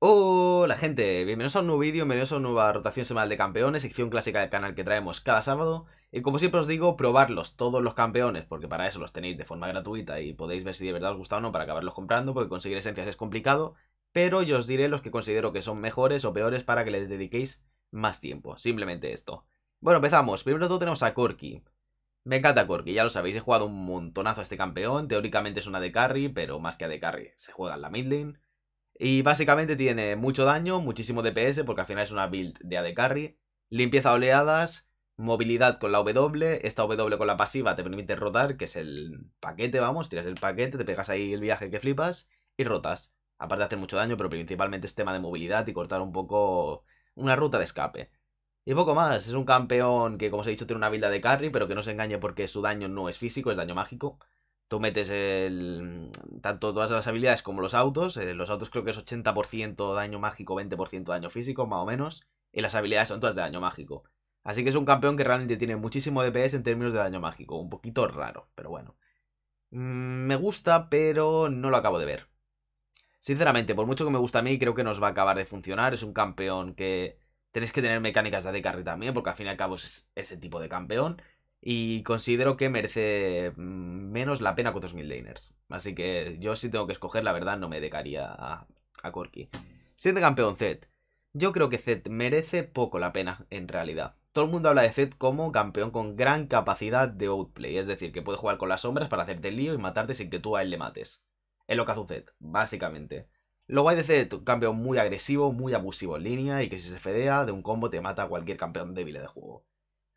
Hola gente, bienvenidos a un nuevo vídeo, bienvenidos a una nueva rotación semanal de campeones, sección clásica del canal que traemos cada sábado y como siempre os digo, probarlos todos los campeones porque para eso los tenéis de forma gratuita y podéis ver si de verdad os gusta o no para acabarlos comprando porque conseguir esencias es complicado pero yo os diré los que considero que son mejores o peores para que les dediquéis más tiempo, simplemente esto. Bueno, empezamos, primero todo tenemos a Corky. Me encanta Corky, ya lo sabéis, he jugado un montonazo a este campeón, teóricamente es una de carry, pero más que a de carry, se juega en la mid y básicamente tiene mucho daño, muchísimo DPS, porque al final es una build de AD Carry, limpieza oleadas, movilidad con la W, esta W con la pasiva te permite rotar, que es el paquete, vamos, tiras el paquete, te pegas ahí el viaje que flipas y rotas. Aparte de hacer mucho daño, pero principalmente es tema de movilidad y cortar un poco una ruta de escape. Y poco más, es un campeón que como os he dicho tiene una build de carry, pero que no se engañe porque su daño no es físico, es daño mágico tú metes el, tanto todas las habilidades como los autos. Eh, los autos creo que es 80% daño mágico, 20% daño físico, más o menos. Y las habilidades son todas de daño mágico. Así que es un campeón que realmente tiene muchísimo DPS en términos de daño mágico. Un poquito raro, pero bueno. Mm, me gusta, pero no lo acabo de ver. Sinceramente, por mucho que me gusta a mí, creo que nos va a acabar de funcionar. Es un campeón que tenéis que tener mecánicas de AD también, porque al fin y al cabo es ese tipo de campeón. Y considero que merece mm, menos la pena mil laners. Así que yo si tengo que escoger, la verdad, no me decaría a, Corky. Corki. campeón Zed. Yo creo que Zed merece poco la pena, en realidad. Todo el mundo habla de Zed como campeón con gran capacidad de outplay. Es decir, que puede jugar con las sombras para hacerte el lío y matarte sin que tú a él le mates. Es lo que hace un Zed, básicamente. Lo hay de Zed, un campeón muy agresivo, muy abusivo en línea y que si se fedea de un combo te mata a cualquier campeón débil de juego.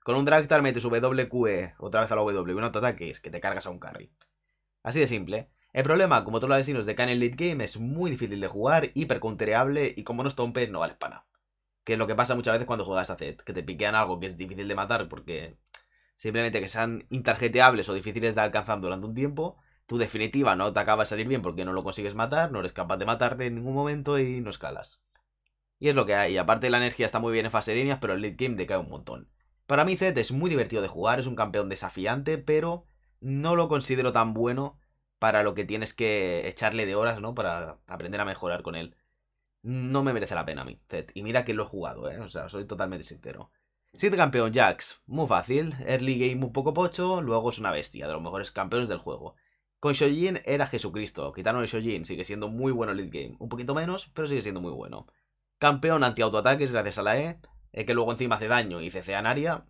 Con un Draktar metes WQE, otra vez a la W, un autoataque es que te cargas a un carry. Así de simple. El problema, como todos los asesinos, de en en late game, es muy difícil de jugar, hipercountereable y como no estompes, no vale para nada. Que es lo que pasa muchas veces cuando juegas a Zed, que te piquean algo que es difícil de matar porque simplemente que sean intargeteables o difíciles de alcanzar durante un tiempo, tu definitiva no te acaba de salir bien porque no lo consigues matar, no eres capaz de matarle en ningún momento y no escalas. Y es lo que hay, aparte la energía está muy bien en fase de líneas, pero el late game decae un montón. Para mí Zed es muy divertido de jugar, es un campeón desafiante, pero no lo considero tan bueno para lo que tienes que echarle de horas, ¿no? Para aprender a mejorar con él. No me merece la pena a mí, Zed. Y mira que lo he jugado, ¿eh? O sea, soy totalmente sincero. Siete campeón Jax, muy fácil, early game un poco pocho, luego es una bestia, de los mejores campeones del juego. Con Shojin era Jesucristo, quitaron el Shojin, sigue siendo muy bueno el lead game, un poquito menos, pero sigue siendo muy bueno. Campeón anti-autoataques gracias a la E, es que luego encima hace daño y CC área.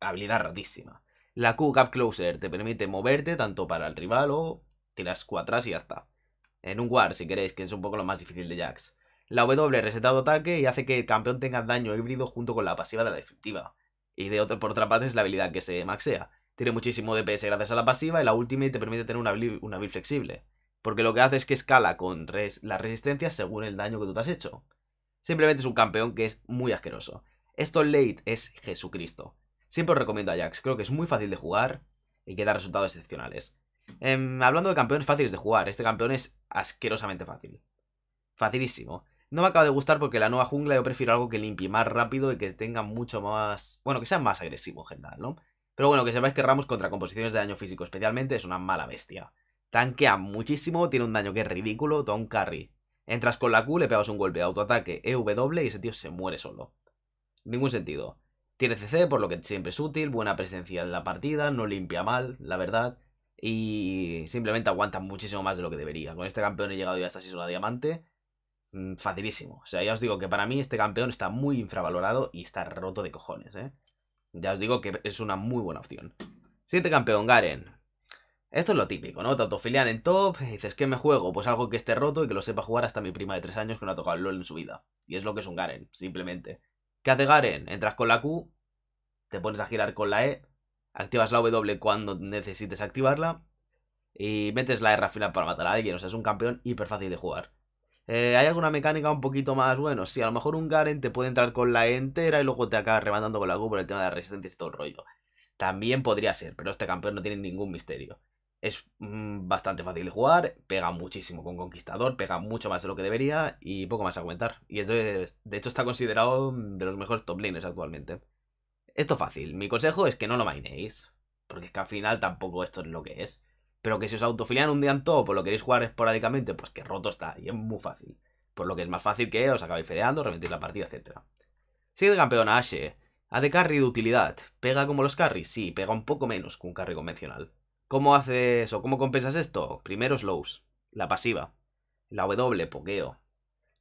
Habilidad rotísima La Q Gap Closer te permite moverte tanto para el rival o tiras Q atrás y ya está. En un War, si queréis, que es un poco lo más difícil de Jax. La W resetado ataque y hace que el campeón tenga daño híbrido junto con la pasiva de la definitiva. Y de por otra parte es la habilidad que se maxea. Tiene muchísimo DPS gracias a la pasiva y la última te permite tener una build, flexible. Porque lo que hace es que escala con las resistencias según el daño que tú te has hecho. Simplemente es un campeón que es muy asqueroso. Esto late es Jesucristo. Siempre os recomiendo a Jax. creo que es muy fácil de jugar y que da resultados excepcionales. Em, hablando de campeones fáciles de jugar, este campeón es asquerosamente fácil. Facilísimo. No me acaba de gustar porque la nueva jungla yo prefiero algo que limpie más rápido y que tenga mucho más... Bueno, que sea más agresivo en general, ¿no? Pero bueno, que sepáis que Ramos contra composiciones de daño físico especialmente es una mala bestia. Tanquea muchísimo, tiene un daño que es ridículo, Tom un carry Entras con la Q, le pegas un golpe de autoataque EW y ese tío se muere solo. Ningún sentido. Tiene CC, por lo que siempre es útil, buena presencia en la partida, no limpia mal, la verdad. Y simplemente aguanta muchísimo más de lo que debería. Con este campeón he llegado ya hasta o una Diamante. Mm, facilísimo. O sea, ya os digo que para mí este campeón está muy infravalorado y está roto de cojones, ¿eh? Ya os digo que es una muy buena opción. Siguiente campeón, Garen. Esto es lo típico, ¿no? Tanto filial en top, y dices, ¿qué me juego? Pues algo que esté roto y que lo sepa jugar hasta mi prima de 3 años que no ha tocado el LOL en su vida. Y es lo que es un Garen, simplemente. ¿Qué hace Garen? Entras con la Q, te pones a girar con la E, activas la W cuando necesites activarla y metes la R al final para matar a alguien. O sea, es un campeón hiper fácil de jugar. Eh, ¿Hay alguna mecánica un poquito más? Bueno, sí, a lo mejor un Garen te puede entrar con la E entera y luego te acaba rematando con la Q por el tema de la resistencia y todo el rollo. También podría ser, pero este campeón no tiene ningún misterio. Es mm, bastante fácil de jugar, pega muchísimo con Conquistador, pega mucho más de lo que debería y poco más a comentar. Y de, hecho está considerado de los mejores top laners actualmente. Esto fácil, mi consejo es que no lo mainéis, porque es que al final tampoco esto es lo que es. Pero que si os autofilean un día en todo por lo queréis jugar esporádicamente, pues que roto está y es muy fácil. Por lo que es más fácil que os acabéis fedeando, reventéis la partida, etc. Sigue de campeón a Ashe. A de carry de utilidad. ¿Pega como los carries? Sí, pega un poco menos que un carry convencional. ¿Cómo haces o ¿Cómo compensas esto? Primero slows, la pasiva, la W, pokeo,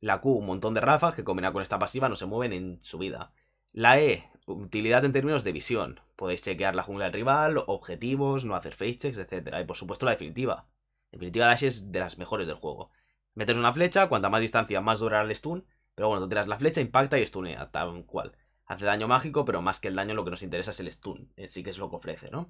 la Q, un montón de rafas que combinado con esta pasiva no se mueven en su vida. La E, utilidad en términos de visión. Podéis chequear la jungla del rival, objetivos, no hacer face checks, etc. Y por supuesto la definitiva. Definitiva Dash es de las mejores del juego. Metes una flecha, cuanta más distancia, más durará el stun. Pero bueno, tú tiras la flecha, impacta y stunea, tal cual. Hace daño mágico, pero más que el daño lo que nos interesa es el stun. En sí que es lo que ofrece, ¿no?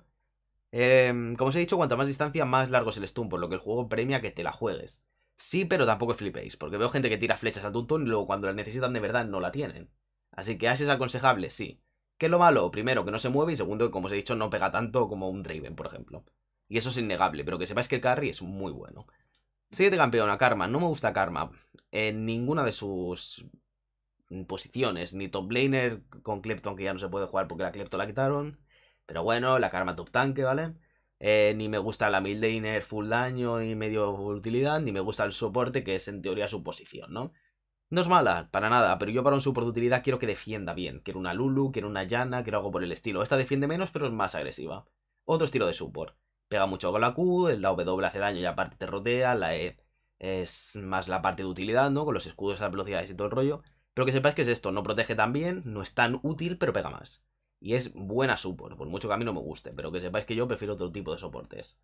Em, como os he dicho, cuanto más distancia, más largo es el stun, por lo que el juego premia que te la juegues. Sí, pero tampoco flipéis, porque veo gente que tira flechas al tuntún y luego cuando las necesitan de verdad no la tienen. Así que Ash es aconsejable, sí. ¿Qué es lo malo? Primero, que no se mueve y segundo, que como os he dicho, no pega tanto como un Raven, por ejemplo. Y eso es innegable, pero que sepáis que el carry es muy bueno. Siguiente campeona, Karma. No me gusta Karma en ninguna de sus posiciones, ni top laner con Klepton, que ya no se puede jugar porque la Klepton la quitaron, pero bueno, la karma top tanque, ¿vale? Eh, ni me gusta la mid full daño ni medio utilidad, ni me gusta el soporte, que es en teoría su posición, ¿no? No es mala, para nada, pero yo para un support de utilidad quiero que defienda bien. Quiero una Lulu, quiero una Yana, quiero algo por el estilo. Esta defiende menos, pero es más agresiva. Otro estilo de support. Pega mucho con la Q, la W hace daño y aparte te rodea, la E es más la parte de utilidad, ¿no? Con los escudos, las velocidades y todo el rollo. Pero que sepáis que es esto, no protege tan bien, no es tan útil, pero pega más. Y es buena support, por mucho que a mí no me guste, pero que sepáis que yo prefiero otro tipo de soportes.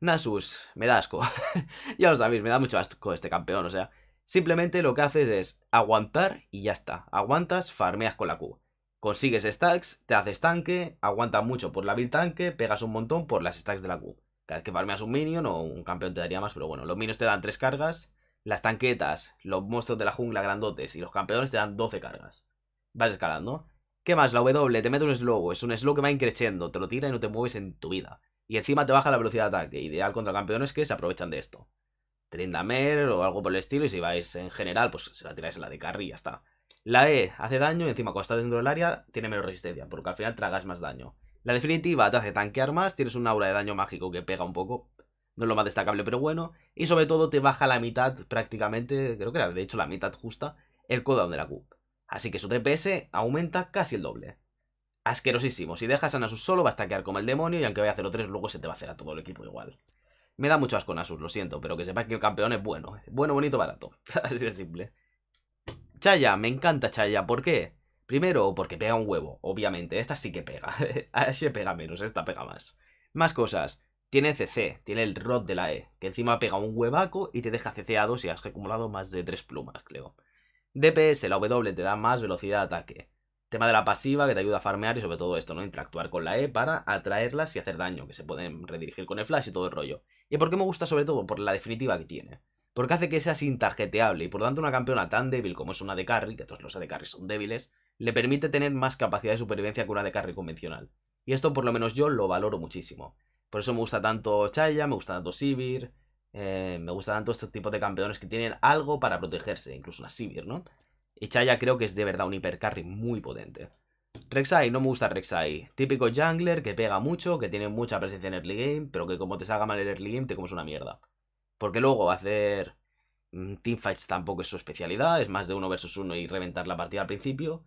Nasus, me da asco. ya lo sabéis, me da mucho asco este campeón, o sea. Simplemente lo que haces es aguantar y ya está. Aguantas, farmeas con la Q. Consigues stacks, te haces tanque, aguantas mucho por la build tanque, pegas un montón por las stacks de la Q. Cada vez que farmeas un minion o un campeón te daría más, pero bueno, los minions te dan 3 cargas, las tanquetas, los monstruos de la jungla grandotes y los campeones te dan 12 cargas. Vas escalando. ¿Qué más? La W te mete un slow. Es un slow que va increciendo. Te lo tira y no te mueves en tu vida. Y encima te baja la velocidad de ataque. Ideal contra campeones que se aprovechan de esto. Trindamer o algo por el estilo. Y si vais en general, pues se la tiráis en la de carry y ya está. La E hace daño y encima cuando estás dentro del área tiene menos resistencia, porque al final tragas más daño. La definitiva te hace tanquear más, tienes un aura de daño mágico que pega un poco, no es lo más destacable pero bueno, y sobre todo te baja la mitad prácticamente, creo que era de hecho la mitad justa, el cooldown de la Q. Así que su DPS aumenta casi el doble. Asquerosísimo. Si dejas a Nasus solo, va a taquear como el demonio y aunque vaya a 0-3, luego se te va a hacer a todo el equipo igual. Me da mucho asco Nasus, lo siento, pero que sepas que el campeón es bueno. Bueno, bonito, barato. Así de simple. Chaya, me encanta Chaya. ¿Por qué? Primero, porque pega un huevo, obviamente. Esta sí que pega. se pega menos, esta pega más. Más cosas. Tiene CC, tiene el rod de la E, que encima pega un huevaco y te deja CC si has acumulado más de tres plumas, creo. DPS, la W te da más velocidad de ataque. Tema de la pasiva que te ayuda a farmear y sobre todo esto, ¿no? Interactuar con la E para atraerlas y hacer daño, que se pueden redirigir con el flash y todo el rollo. ¿Y por qué me gusta sobre todo? Por la definitiva que tiene. Porque hace que sin tarjeteable, y por tanto una campeona tan débil como es una de carry, que todos los de carry son débiles, le permite tener más capacidad de supervivencia que una de carry convencional. Y esto por lo menos yo lo valoro muchísimo. Por eso me gusta tanto Chaya, me gusta tanto Sivir, eh, me gusta tanto estos tipos de campeones que tienen algo para protegerse, incluso una Sivir, ¿no? Y Chaya creo que es de verdad un hipercarry muy potente. Rexai, no me gusta Rexai. Típico jungler que pega mucho, que tiene mucha presencia en early game, pero que como te salga mal el early game te comes una mierda. Porque luego hacer mm, teamfights tampoco es su especialidad, es más de uno versus uno y reventar la partida al principio.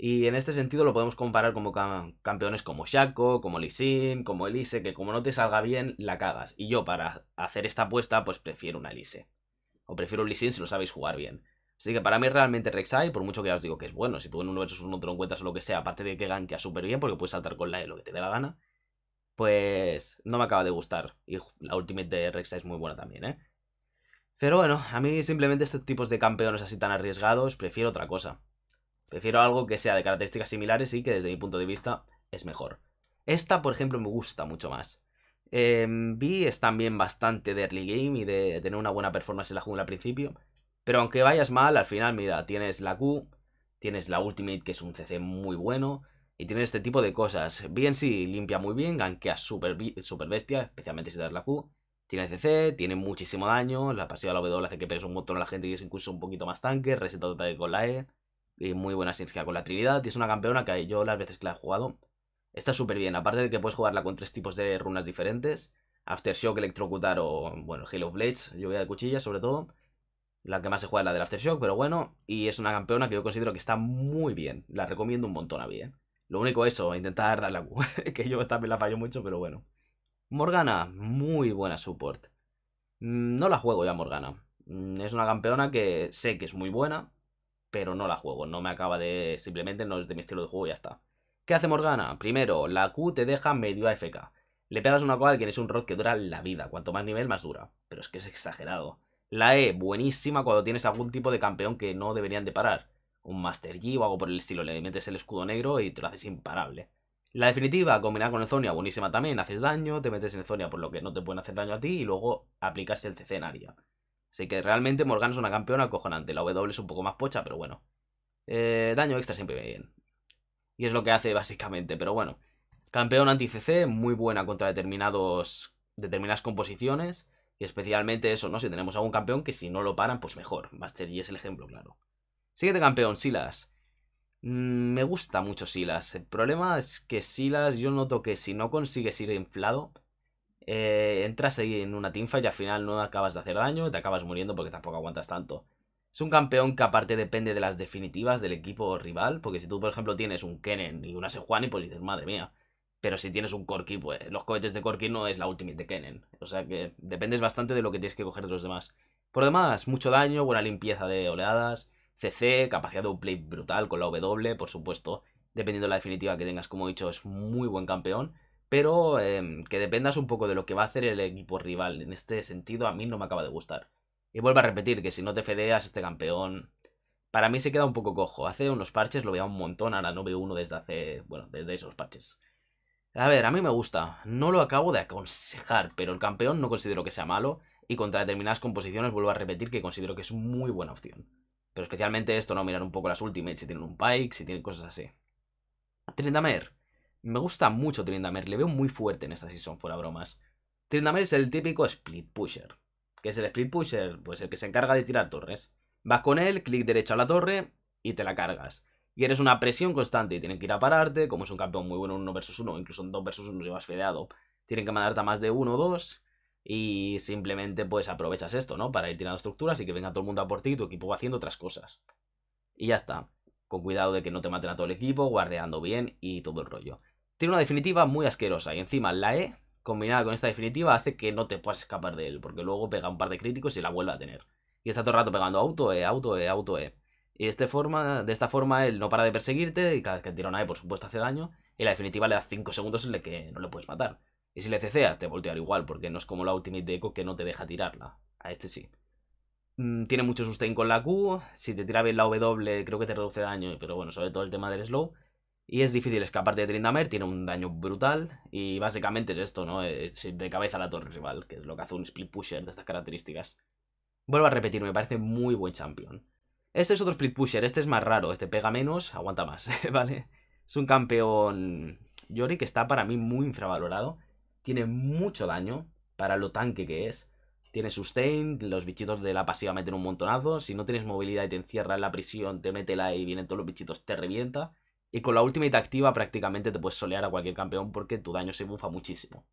Y en este sentido lo podemos comparar como campeones como Shaco, como Sin, como Elise, que como no te salga bien, la cagas. Y yo para hacer esta apuesta, pues prefiero una Elise. O prefiero un Sin si lo sabéis jugar bien. Así que para mí realmente Rek'Sai, por mucho que ya os digo que es bueno, si tú en uno versus uno te lo encuentras o lo que sea, aparte de que ganquea súper bien, porque puedes saltar con la E lo que te dé la gana, pues no me acaba de gustar. Y la Ultimate de Rek'Sai es muy buena también, ¿eh? Pero bueno, a mí simplemente estos tipos de campeones así tan arriesgados, prefiero otra cosa. Prefiero algo que sea de características similares y que desde mi punto de vista es mejor. Esta, por ejemplo, me gusta mucho más. B es también bastante de early game y de tener una buena performance en la jungla al principio. Pero aunque vayas mal, al final, mira, tienes la Q, tienes la Ultimate, que es un CC muy bueno, y tienes este tipo de cosas. Bien sí, limpia muy bien, gankea super, bestia, especialmente si das la Q. Tiene CC, tiene muchísimo daño, la pasiva de la W hace que pegues un montón a la gente y es incluso un poquito más tanque, reseta total con la E y muy buena sinergia con la Trinidad. Y es una campeona que yo las veces que la he jugado está súper bien. Aparte de que puedes jugarla con tres tipos de runas diferentes. Aftershock, Electrocutar o, bueno, Halo of Blades, lluvia de cuchillas sobre todo. La que más se juega es la del Aftershock, pero bueno. Y es una campeona que yo considero que está muy bien. La recomiendo un montón a mí, ¿eh? Lo único eso, intentar darle a que yo también la fallo mucho, pero bueno. Morgana, muy buena support. Mm, no la juego ya Morgana. Mm, es una campeona que sé que es muy buena, pero no la juego, no me acaba de... simplemente no es de mi estilo de juego y ya está. ¿Qué hace Morgana? Primero, la Q te deja medio AFK. Le pegas una cual quien es un rod que dura la vida, cuanto más nivel más dura, pero es que es exagerado. La E, buenísima cuando tienes algún tipo de campeón que no deberían de parar. Un Master G o algo por el estilo, le metes el escudo negro y te lo haces imparable. La definitiva, combinada con el Zonia, buenísima también, haces daño, te metes en el Zonia por lo que no te pueden hacer daño a ti y luego aplicas el CC en área. Así que realmente Morgana es una campeona cojonante La W es un poco más pocha, pero bueno. Eh, daño extra siempre bien. Y es lo que hace básicamente, pero bueno. Campeón anti-CC, muy buena contra determinados, determinadas composiciones. Y especialmente eso, ¿no? Si tenemos algún campeón que si no lo paran, pues mejor. Master Yi es el ejemplo, claro. Siguiente campeón, Silas. Mm, me gusta mucho Silas. El problema es que Silas, yo noto que si no consigues ir inflado, eh, entras ahí en una tinfa y al final no acabas de hacer daño, te acabas muriendo porque tampoco aguantas tanto. Es un campeón que aparte depende de las definitivas del equipo rival, porque si tú, por ejemplo, tienes un Kennen y una Sejuani, pues dices, madre mía. Pero si tienes un Corki, pues los cohetes de Corki no es la ultimate de Kennen. O sea que dependes bastante de lo que tienes que coger de los demás. Por demás, mucho daño, buena limpieza de oleadas, CC, capacidad de play brutal con la W, por supuesto. Dependiendo de la definitiva que tengas, como he dicho, es muy buen campeón pero em, que dependas un poco de lo que va a hacer el equipo rival. En este sentido, a mí no me acaba de gustar. Y vuelvo a repetir que si no te fedeas este campeón, para mí se queda un poco cojo. Hace unos parches lo veía un montón, ahora no veo uno desde hace, bueno, desde esos parches. A ver, a mí me gusta, no lo acabo de aconsejar, pero el campeón no considero que sea malo y contra determinadas composiciones vuelvo a repetir que considero que es muy buena opción. Pero especialmente esto, ¿no? Mirar un poco las ultimates, si tienen un pike, si tienen cosas así. Trindamer, me gusta mucho Trindamer, le veo muy fuerte en esta season, fuera bromas. Trindamer es el típico split pusher. ¿Qué es el split pusher? Pues el que se encarga de tirar torres. Vas con él, clic derecho a la torre y te la cargas. Y eres una presión constante y tienen que ir a pararte. Como es un campeón muy bueno en 1 vs 1, incluso en 2 vs 1 llevas fedeado. Tienen que mandarte a más de 1 o 2. Y simplemente pues aprovechas esto, ¿no? Para ir tirando estructuras y que venga todo el mundo a por ti y tu equipo va haciendo otras cosas. Y ya está. Con cuidado de que no te maten a todo el equipo, guardeando bien y todo el rollo. Tiene una definitiva muy asquerosa y encima la E, combinada con esta definitiva, hace que no te puedas escapar de él, porque luego pega un par de críticos y la vuelve a tener. Y está todo el rato pegando auto, E, auto, E, auto, E. Y este forma, de esta forma él no para de perseguirte y cada vez que tira una E, por supuesto, hace daño. Y la definitiva le da 5 segundos en el que no le puedes matar. Y si le ceceas, te voltear igual, porque no es como la Ultimate de Echo que no te deja tirarla. A este sí. Mm, tiene mucho sustain con la Q. Si te tira bien la W, creo que te reduce daño. Pero bueno, sobre todo el tema del slow. Y es difícil escapar de Trindamer, tiene un daño brutal. Y básicamente es esto, ¿no? Es de cabeza a la torre rival, que es lo que hace un split pusher de estas características. Vuelvo a repetir, me parece muy buen champion. Este es otro split pusher, este es más raro, este pega menos, aguanta más, ¿vale? Es un campeón Yori que está para mí muy infravalorado. Tiene mucho daño para lo tanque que es. Tiene sustain, los bichitos de la pasiva meten un montonazo. Si no tienes movilidad y te encierra en la prisión, te mete la y vienen todos los bichitos, te revienta. Y con la Ultimate activa prácticamente te puedes solear a cualquier campeón porque tu daño se bufa muchísimo.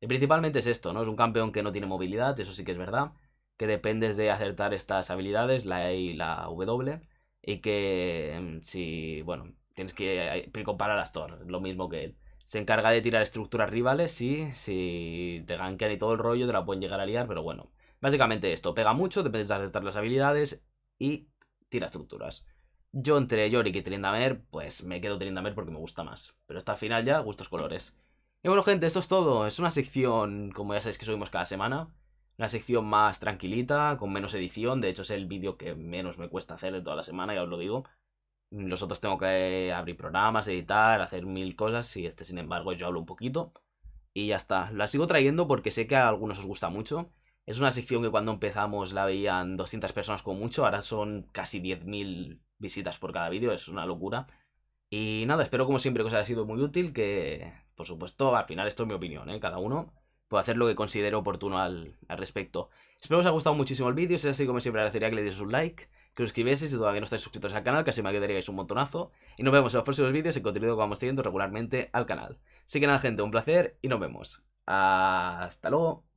Y principalmente es esto, ¿no? Es un campeón que no tiene movilidad, eso sí que es verdad. Que dependes de acertar estas habilidades, la E y la W. Y que em, si, bueno, tienes eh, que comparar a Astor, lo mismo que él. Se encarga de tirar estructuras rivales, sí, si te gankean y todo el rollo te la pueden llegar a liar, pero bueno. Básicamente esto, pega mucho, dependes de acertar las habilidades y tira estructuras. Yo entre Yorick y Trindamer, pues me quedo Trindamer porque me gusta más. Pero hasta el final ya, gustos colores. Y bueno, gente, esto es todo. Es una sección, como ya sabéis que subimos cada semana. Una sección más tranquilita, con menos edición. De hecho, es el vídeo que menos me cuesta hacer de toda la semana, ya os lo digo. Los otros tengo que abrir programas, editar, hacer mil cosas. Y este, sin embargo, yo hablo un poquito. Y ya está. La sigo trayendo porque sé que a algunos os gusta mucho. Es una sección que cuando empezamos la veían 200 personas como mucho, ahora son casi 10.000 visitas por cada vídeo, es una locura. Y nada, espero como siempre que os haya sido muy útil, que por supuesto, al final esto es mi opinión, ¿eh? cada uno puede hacer lo que considere oportuno al, respecto. Espero que os haya gustado muchísimo el vídeo, si es así como siempre agradecería que le dieseis un like, que os suscribieseis si todavía no estáis suscritos al canal, que así me quedaríais un montonazo. Y nos vemos en los próximos vídeos y contenido que vamos teniendo regularmente al canal. Así que nada gente, un placer y nos vemos. Hasta luego.